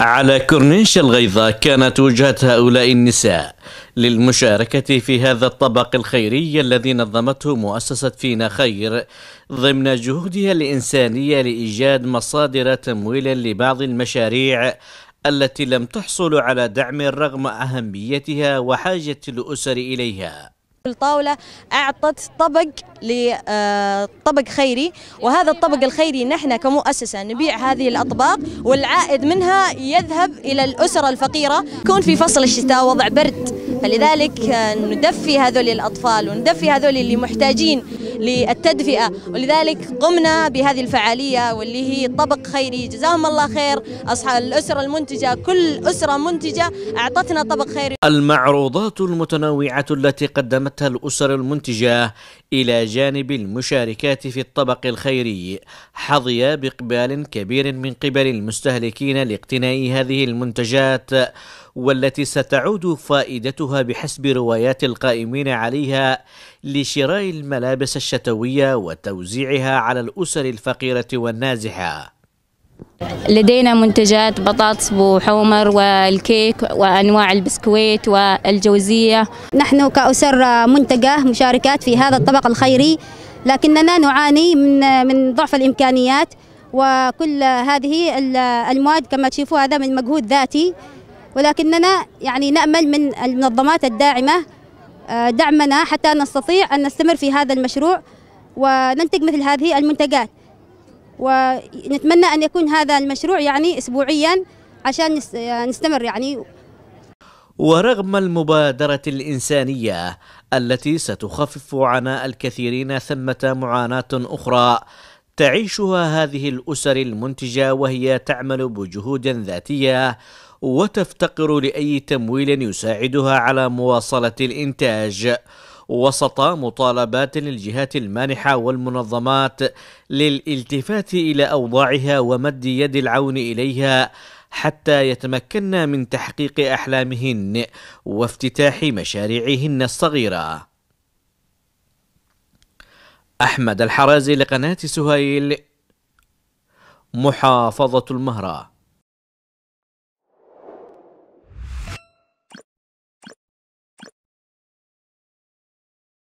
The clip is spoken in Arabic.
على كورنيش الغيظة كانت وجهة هؤلاء النساء للمشاركة في هذا الطبق الخيري الذي نظمته مؤسسة فينا خير ضمن جهودها الإنسانية لإيجاد مصادر تمويل لبعض المشاريع التي لم تحصل على دعم رغم أهميتها وحاجة الأسر إليها الطاولة أعطت طبق لطبق آه، خيري وهذا الطبق الخيري نحن كمؤسسة نبيع هذه الأطباق والعائد منها يذهب إلى الأسرة الفقيرة يكون في فصل الشتاء وضع برد فلذلك آه، ندفي هذول الأطفال وندفي هذول اللي محتاجين للتدفئة ولذلك قمنا بهذه الفعالية واللي هي طبق خيري جزاهم الله خير أصحاب الأسرة المنتجة كل أسرة منتجة أعطتنا طبق خيري المعروضات المتنوعة التي قدمتها الأسر المنتجة إلى جانب المشاركات في الطبق الخيري حظي بإقبال كبير من قبل المستهلكين لاقتناء هذه المنتجات والتي ستعود فائدتها بحسب روايات القائمين عليها لشراء الملابس الشتوية وتوزيعها على الأسر الفقيرة والنازحة لدينا منتجات بطاطس وحومر والكيك وأنواع البسكويت والجوزية نحن كأسر منتجة مشاركات في هذا الطبق الخيري لكننا نعاني من من ضعف الإمكانيات وكل هذه المواد كما تشوفوا هذا من مجهود ذاتي ولكننا يعني نأمل من المنظمات الداعمة آه، دعمنا حتى نستطيع أن نستمر في هذا المشروع وننتج مثل هذه المنتجات ونتمنى أن يكون هذا المشروع يعني أسبوعيا عشان آه، نستمر يعني ورغم المبادرة الإنسانية التي ستخفف عناء الكثيرين ثمة معاناة أخرى تعيشها هذه الأسر المنتجة وهي تعمل بجهود ذاتية وتفتقر لأي تمويل يساعدها على مواصلة الإنتاج وسط مطالبات للجهات المانحة والمنظمات للالتفات إلى أوضاعها ومد يد العون إليها حتى يتمكن من تحقيق أحلامهن وافتتاح مشاريعهن الصغيرة. أحمد الحرازي لقناة سهيل محافظة المهره